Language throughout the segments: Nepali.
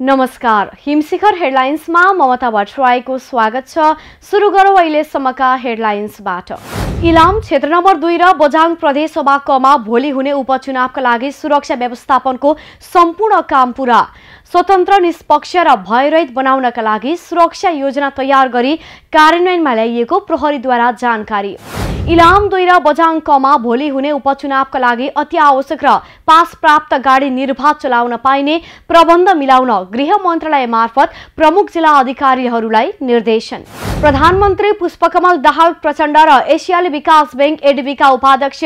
नमस्कार हिमशिखर हेडलाइन्समा ममता भट्टराईको स्वागत छ सुरु गरौँ अहिलेसम्मका हेडलाइन्सबाट इलाम क्षेत्र नम्बर दुई र बझाङ प्रदेश सभाकमा भोलि हुने उपचुनावका लागि सुरक्षा व्यवस्थापनको सम्पूर्ण काम पुरा स्वतन्त्र निष्पक्ष र भयरहित बनाउनका लागि सुरक्षा योजना तयार गरी कार्यान्वयनमा ल्याइएको प्रहरीद्वारा जानकारी इलाम दुईरा बजाङकमा भोलि हुने उपचुनावका लागि अति आवश्यक र पास प्राप्त गाडी निर्वाध चलाउन पाइने प्रबन्ध मिलाउन गृह मन्त्रालय मार्फत प्रमुख जिल्ला अधिकारीहरूलाई निर्देशन प्रधानमन्त्री पुष्पकमल दाहाल प्रचण्ड र एसियाली विकास ब्याङ्क एडिबीका उपाध्यक्ष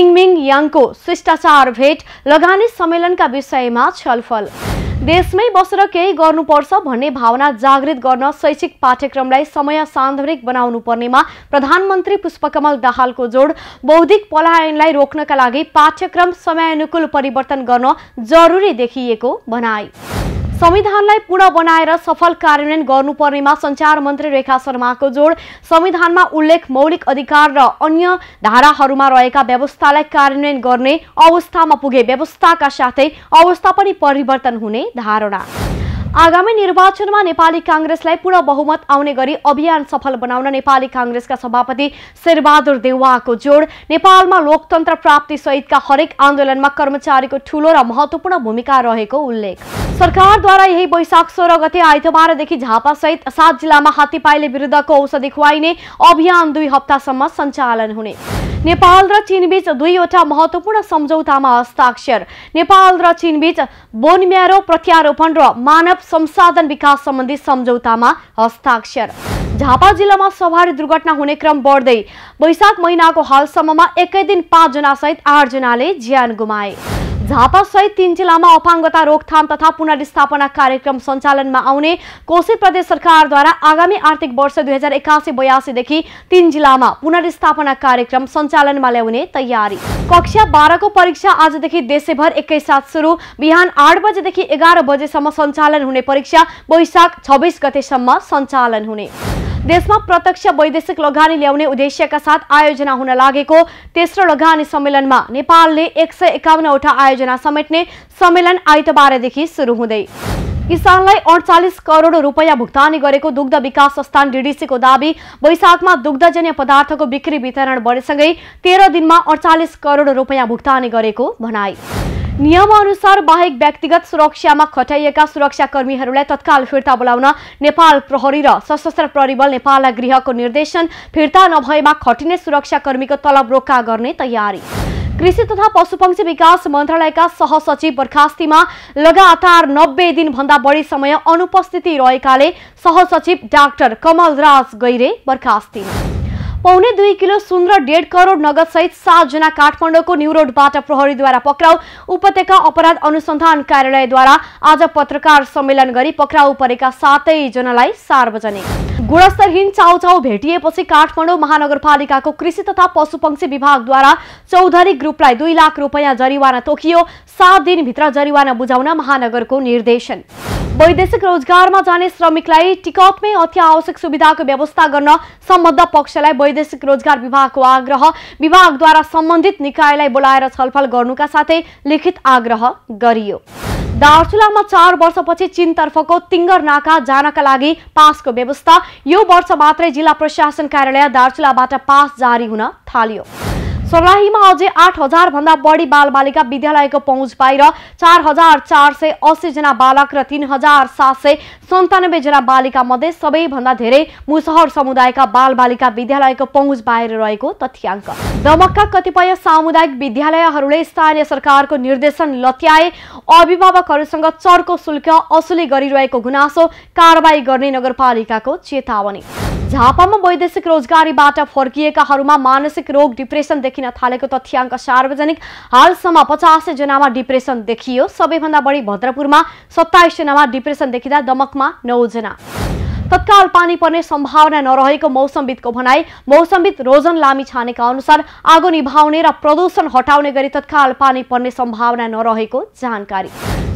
इङमिङ याङको शिष्टाचार भेट लगानी सम्मेलनका विषयमा छलफल देशमै बसेर केही गर्नुपर्छ भन्ने भावना जागृत गर्न शैक्षिक पाठ्यक्रमलाई समय सान्दर्भिक बनाउनु पर्नेमा प्रधानमन्त्री पुष्पकमल दाहालको जोड बौद्धिक पलायनलाई रोक्नका लागि पाठ्यक्रम समयानुकूल परिवर्तन गर्न जरुरी देखिएको भनाई संविधानलाई पूर्ण बनाएर सफल कार्यान्वयन गर्नुपर्नेमा सञ्चार मन्त्री रेखा शर्माको जोड संविधानमा उल्लेख मौलिक अधिकार र अन्य धाराहरूमा रहेका व्यवस्थालाई कार्यान्वयन गर्ने अवस्थामा पुगे व्यवस्थाका साथै अवस्था पनि परिवर्तन हुने धारणा आगामी निर्वाचनमा नेपाली काङ्ग्रेसलाई पूर्ण बहुमत आउने गरी अभियान सफल बनाउन नेपाली काङ्ग्रेसका सभापति शेरबहादुर देउवाको जोड नेपालमा लोकतन्त्र प्राप्ति सहितका हरेक आन्दोलनमा कर्मचारीको ठूलो र महत्त्वपूर्ण भूमिका रहेको उल्लेख सरकारद्वारा यही वैशाख सोह्र गते आइतबारदेखि झापा सहित सात जिल्लामा हात्तीपाइले विरुद्धको औषधि खुवाइने अभियान दुई हप्तासम्म सञ्चालन हुने नेपाल र चीनबीच दुईवटा महत्त्वपूर्ण सम्झौतामा हस्ताक्षर नेपाल र चीनबीच बोनम्यारो प्रत्यारोपण र मानव संसाधन विकास सम्बन्धी सम्झौतामा हस्ताक्षर झापा जिल्लामा सवारी दुर्घटना हुने क्रम बढ्दै वैशाख महिनाको हालसम्ममा एकै दिन सहित आठजनाले ज्यान गुमाए झापासहित तीन जिल्लामा अपाङ्गता रोकथाम तथा पुनर्स्थापना कार्यक्रम सञ्चालनमा आउने कोशी प्रदेश सरकारद्वारा आगामी आर्थिक वर्ष दुई हजार एकासी बयासीदेखि तीन जिल्लामा पुनर्स्थापना कार्यक्रम सञ्चालनमा ल्याउने तयारी कक्षा बाह्रको परीक्षा आजदेखि देशैभर एकैसाथ सुरु बिहान आठ बजेदेखि एघार बजेसम्म सञ्चालन हुने परीक्षा वैशाख छब्बिस गतेसम्म सञ्चालन हुने देशमा प्रत्यक्ष वैदेशिक लगानी ल्याउने उद्देश्यका साथ आयोजना हुन लागेको तेस्रो लगानी सम्मेलनमा नेपालले एक सय एकाउन्नवटा आयोजना समेट्ने सम्मेलन आइतबारदेखि सुरु हुँदै किसानलाई अडचालिस करोड रुपियाँ भुक्तानी गरेको दुग्ध विकास संस्थान डिडिसीको दावी वैशाखमा दुग्धजन्य पदार्थको बिक्री वितरण बढेसँगै तेह्र दिनमा अडचालिस करोड रुपियाँ भुक्तानी गरेको भनाई नियमअनुसार बाहेक व्यक्तिगत सुरक्षामा खटाइएका सुरक्षाकर्मीहरूलाई तत्काल फिर्ता बोलाउन नेपाल प्रहरी र सशस्त्र प्रहरी बल नेपाललाई गृहको निर्देशन फिर्ता नभएमा खटिने सुरक्षाकर्मीको तलब रोक्का गर्ने तयारी कृषि तथा पशुपक्षी विकास मन्त्रालयका सहसचिव बर्खास्तीमा लगातार नब्बे दिनभन्दा बढी समय अनुपस्थिति रहेकाले सहसचिव डाक्टर कमलराज गैरे बर्खास्ती पौने दुई किलो सुन र डेढ करोड नगद सहित सात सातजना काठमाडौँको न्युरोडबाट प्रहरीद्वारा पक्राउ उपत्यका अपराध अनुसन्धान कार्यालयद्वारा आज पत्रकार सम्मेलन गरी पक्राउ परेका सातैजनालाई सार्वजनिक गुणस्तरहीन चाउचाउ भेटिएपछि काठमाडौँ महानगरपालिकाको कृषि तथा पशुपक्षी विभागद्वारा चौधरी ग्रुपलाई दुई लाख रुपियाँ जरिवाना तोकियो सात दिनभित्र जरिवाना बुझाउन महानगरको निर्देशन वैदेशिक रोजगारमा जाने श्रमिकलाई टिकटमै अति आवश्यक सुविधाको व्यवस्था गर्न सम्बद्ध पक्षलाई वैदेशिक रोजगार विभागको आग्रह विभागद्वारा सम्बन्धित निकायलाई बोलाएर छलफल गर्नुका साथै लिखित आग्रह गरियो दार्चुलामा चार वर्षपछि चीनतर्फको तिङ्गर नाका जानका लागि पासको व्यवस्था यो वर्ष मात्रै जिल्ला प्रशासन कार्यालय दार्चुलाबाट पास जारी हुन थाल्यो सर्लाहीमा अझै आठ हजार भन्दा बढी बालबालिका विद्यालयको पहुँच बाहिर चार हजार चार सय अस्सी जना बालक र तीन हजार सात सय सन्तानब्बे जना बालिका मध्ये सबैभन्दा धेरै मुसहर समुदायका बालबालिका विद्यालयको पहुँच बाहिर रहेको तथ्याङ्क दमकका कतिपय सामुदायिक विद्यालयहरूले स्थानीय सरकारको निर्देशन लत्याए अभिभावकहरूसँग चर्को शुल्क असुली गरिरहेको गुनासो कारवाही गर्ने नगरपालिकाको चेतावनी झापामा वैदेशिक रोजगारीबाट फर्किएकाहरूमा मानसिक रोग डिप्रेसन देखिन थालेको तथ्याङ्क सार्वजनिक हालसम्म पचासैजनामा जनामा डिप्रेसन देखियो सबैभन्दा बढी भद्रपुरमा सत्ताइस जनामा डिप्रेसन देखिँदा दमकमा नौजना तत्काल पानी पर्ने सम्भावना नरहेको मौसमविदको भनाई मौसमविद रोजन लामी छानेका अनुसार आगो निभाउने र प्रदूषण हटाउने गरी तत्काल पानी पर्ने सम्भावना नरहेको जानकारी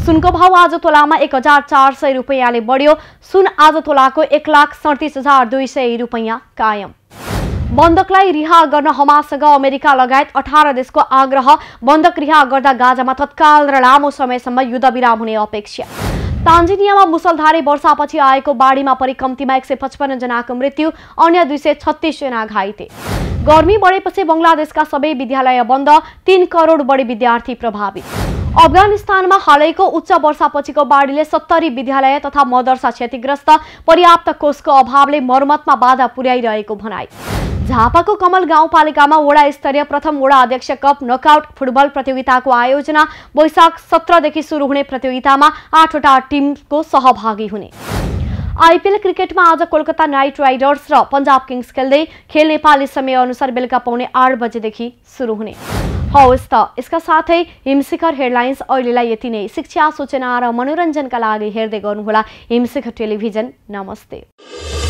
सुनको भाव आज तोलामा एक हजार चार सय रुपियाँले बढ्यो सुन आज तोलाको एक लाख सडतिस हजार दुई सय रुपियाँ कायम बन्धकलाई रिहा गर्न हमासँग अमेरिका लगायत अठार देशको आग्रह बन्धक रिहा गर्दा गाजामा तत्काल र लामो समयसम्म युद्धविराम हुने अपेक्षा तान्जिनियामा मुसलधारे वर्षापछि आएको बाढीमा परि कम्तीमा एक सय पचपन्न जनाको मृत्यु अन्य दुई सय छत्तिस जना घाइते गर्मी बढेपछि बङ्गलादेशका सबै विद्यालय बन्द तीन करोड बढी विद्यार्थी प्रभावित अफगानिस्तानमा हालैको उच्च वर्षापछिको बाढीले सत्तरी विद्यालय तथा मदरसा क्षतिग्रस्त पर्याप्त कोषको अभावले मर्मतमा बाधा पुर्याइरहेको भनाई झापाको कमल गाउँपालिकामा वडा स्तरीय प्रथम वडा अध्यक्ष कप नकआउट फुटबल प्रतियोगिताको आयोजना वैशाख सत्रदेखि सुरु हुने प्रतियोगितामा आठवटा टिमको सहभागी हुने आइपिएल क्रिकेटमा आज कोलकाता नाइट राइडर्स र पन्जाब किङ्स खेल्दै खेल नेपाली समयअनुसार बेलुका पाउने आठ बजेदेखि सुरु हुने हवस् त यसका साथै हिमशिखर हेडलाइन्स अहिलेलाई यति नै शिक्षा सूचना र मनोरञ्जनका लागि हेर्दै गर्नुहोला हिमशिखर टेलिभिजन नमस्ते